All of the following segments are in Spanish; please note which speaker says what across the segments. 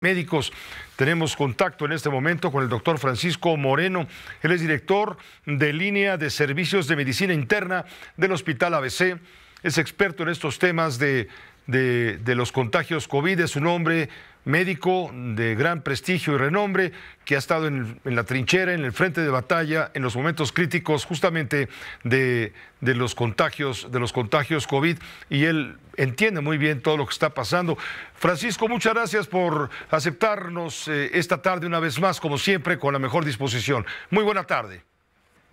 Speaker 1: Médicos, tenemos contacto en este momento con el doctor Francisco Moreno. Él es director de línea de servicios de medicina interna del Hospital ABC. Es experto en estos temas de de, los contagios COVID, es un hombre médico de gran prestigio y renombre que ha estado en, la trinchera, en el frente de batalla, en los momentos críticos justamente de, los contagios, de los contagios COVID, y él entiende muy bien todo lo que está pasando. Francisco, muchas gracias por aceptarnos eh, esta tarde una vez más, como siempre, con la mejor disposición. Muy buena tarde.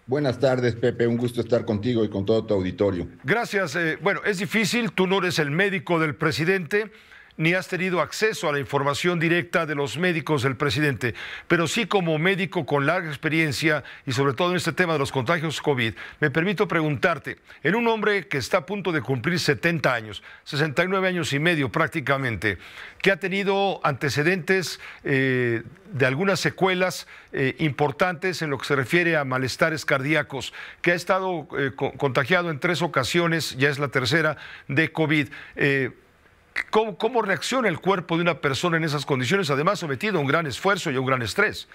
Speaker 2: Buenas tardes, Pepe. Un gusto estar contigo y con todo tu auditorio.
Speaker 1: Gracias. Eh, bueno, es difícil, tú no eres el médico del presidente ni has tenido acceso a la información directa de los médicos del presidente, pero sí como médico con larga experiencia y sobre todo en este tema de los contagios COVID, me permito preguntarte, en un hombre que está a punto de cumplir 70 años, 69 años y medio prácticamente, que ha tenido antecedentes eh, de algunas secuelas eh, importantes en lo que se refiere a malestares cardíacos, que ha estado eh, contagiado en tres ocasiones, ya es la tercera, de COVID. ¿Cómo, reacciona el cuerpo de una persona en esas condiciones, además sometido a un gran esfuerzo y a un gran estrés?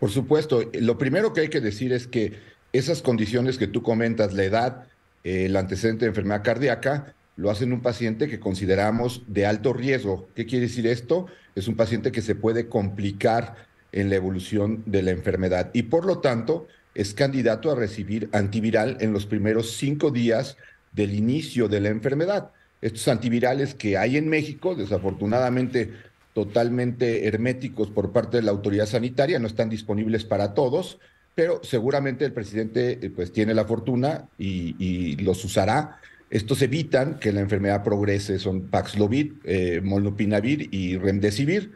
Speaker 2: Por supuesto, lo primero que hay que decir es que esas condiciones que tú comentas, la edad, eh, el antecedente de enfermedad cardíaca, lo hacen un paciente que consideramos de alto riesgo. ¿Qué quiere decir esto? Es un paciente que se puede complicar en la evolución de la enfermedad y por lo tanto es candidato a recibir antiviral en los primeros cinco días del inicio de la enfermedad estos antivirales que hay en México, desafortunadamente totalmente herméticos por parte de la autoridad sanitaria, no están disponibles para todos, pero seguramente el presidente eh, pues tiene la fortuna y, los usará. Estos evitan que la enfermedad progrese, son Paxlovid, eh, Molnupinavir y Remdesivir,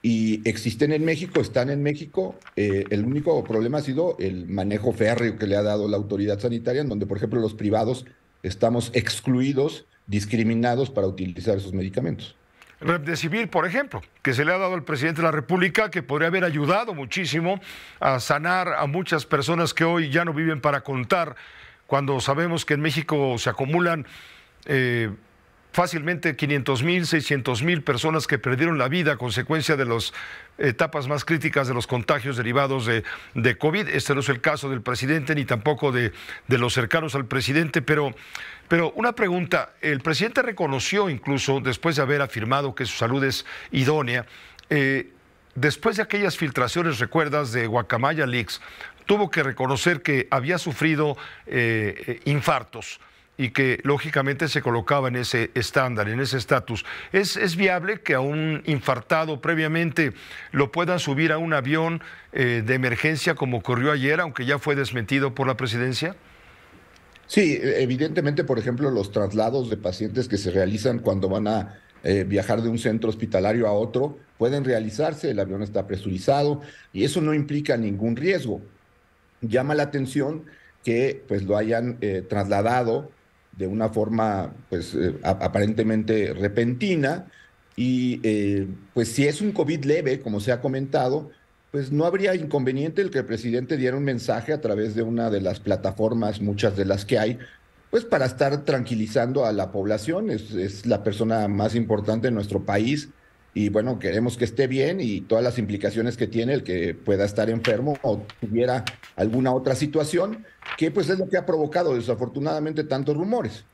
Speaker 2: y existen en México, están en México. Eh, el único problema ha sido el manejo férreo que le ha dado la autoridad sanitaria, en donde, por ejemplo, los privados estamos excluidos discriminados para utilizar esos medicamentos.
Speaker 1: Remdesivir, por ejemplo, que se le ha dado al presidente de la República, que podría haber ayudado muchísimo a sanar a muchas personas que hoy ya no viven para contar, cuando sabemos que en México se acumulan eh, fácilmente 500 mil, 600 mil personas que perdieron la vida a consecuencia de las etapas más críticas de los contagios derivados de, COVID. Este no es el caso del presidente ni tampoco de, los cercanos al presidente, pero, pero una pregunta, el presidente reconoció incluso, después de haber afirmado que su salud es idónea, eh, después de aquellas filtraciones, recuerdas, de Guacamaya Leaks, tuvo que reconocer que había sufrido eh, eh, infartos y que lógicamente se colocaba en ese estándar, en ese estatus. ¿Es, ¿Es, viable que a un infartado previamente lo puedan subir a un avión eh, de emergencia como ocurrió ayer, aunque ya fue desmentido por la presidencia?
Speaker 2: Sí, evidentemente, por ejemplo, los traslados de pacientes que se realizan cuando van a eh, viajar de un centro hospitalario a otro pueden realizarse, el avión está presurizado y eso no implica ningún riesgo. Llama la atención que pues lo hayan eh, trasladado de una forma pues eh, aparentemente repentina y eh, pues si es un COVID leve, como se ha comentado, pues no habría inconveniente el que el presidente diera un mensaje a través de una de las plataformas, muchas de las que hay, pues para estar tranquilizando a la población, es, es la persona más importante en nuestro país y bueno, queremos que esté bien y todas las implicaciones que tiene el que pueda estar enfermo o tuviera alguna otra situación, que pues es lo que ha provocado desafortunadamente tantos rumores.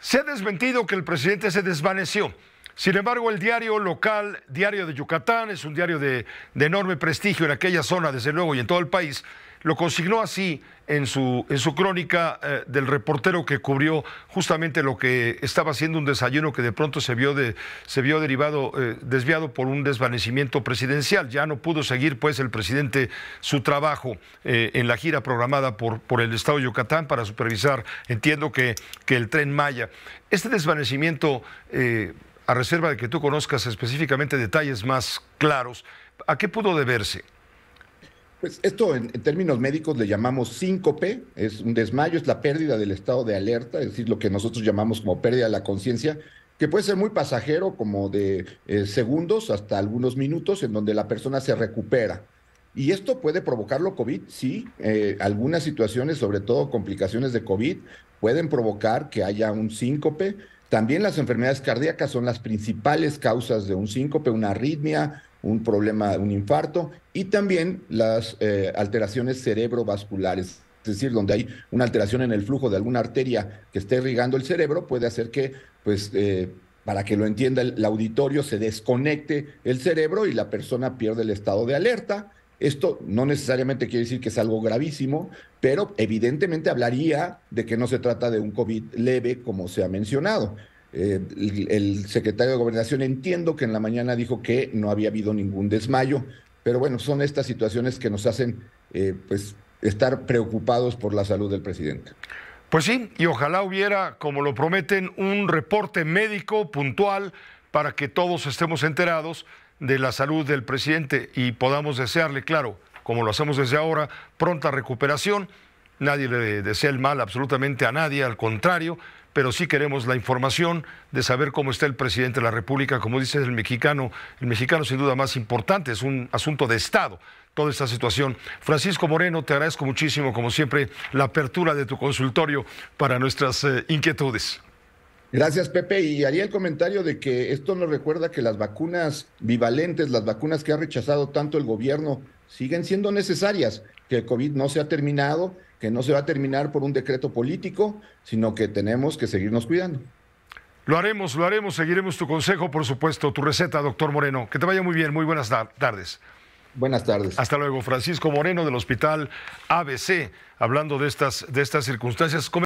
Speaker 1: Se ha desmentido que el presidente se desvaneció. Sin embargo, el diario local, Diario de Yucatán, es un diario de, de enorme prestigio en aquella zona, desde luego, y en todo el país, lo consignó así en su, en su crónica eh, del reportero que cubrió justamente lo que estaba haciendo un desayuno que de pronto se vio, de, se vio derivado, eh, desviado por un desvanecimiento presidencial. Ya no pudo seguir pues el presidente su trabajo eh, en la gira programada por, por el Estado de Yucatán para supervisar, entiendo que, que el tren Maya. Este desvanecimiento, a reserva de que tú conozcas específicamente detalles más claros, ¿a qué pudo deberse?
Speaker 2: Pues esto en, términos médicos le llamamos síncope, es un desmayo, es la pérdida del estado de alerta, es decir, lo que nosotros llamamos como pérdida de la conciencia, que puede ser muy pasajero, como de eh, segundos hasta algunos minutos, en donde la persona se recupera. Y esto puede provocarlo COVID, sí. Eh, algunas situaciones, sobre todo complicaciones de COVID, pueden provocar que haya un síncope. También las enfermedades cardíacas son las principales causas de un síncope, una arritmia, un problema, un infarto, y también las eh, alteraciones cerebrovasculares. Es decir, donde hay una alteración en el flujo de alguna arteria que esté irrigando el cerebro, puede hacer que, pues, eh, para que lo entienda el, el, auditorio, se desconecte el cerebro y la persona pierde el estado de alerta. Esto no necesariamente quiere decir que es algo gravísimo, pero evidentemente hablaría de que no se trata de un COVID leve, como se ha mencionado. Eh, el, secretario de Gobernación entiendo que en la mañana dijo que no había habido ningún desmayo, pero bueno, son estas situaciones que nos hacen eh, pues estar preocupados por la salud del presidente.
Speaker 1: Pues sí, y ojalá hubiera, como lo prometen, un reporte médico puntual para que todos estemos enterados de la salud del presidente y podamos desearle, claro, como lo hacemos desde ahora, pronta recuperación. Nadie le desea el mal absolutamente a nadie, al contrario, pero sí queremos la información de saber cómo está el presidente de la República, como dice el mexicano, el mexicano sin duda más importante, es un asunto de Estado toda esta situación. Francisco Moreno, te agradezco muchísimo, como siempre, la apertura de tu consultorio para nuestras eh, inquietudes.
Speaker 2: Gracias, Pepe. Y haría el comentario de que esto nos recuerda que las vacunas bivalentes, las vacunas que ha rechazado tanto el gobierno, siguen siendo necesarias, que el COVID no se ha terminado que no se va a terminar por un decreto político, sino que tenemos que seguirnos
Speaker 1: cuidando. Lo haremos, lo haremos, seguiremos tu consejo, por supuesto, tu receta, doctor Moreno. Que te vaya muy bien, muy buenas tardes. Buenas tardes. Hasta luego, Francisco Moreno del Hospital ABC, hablando de estas, de estas circunstancias.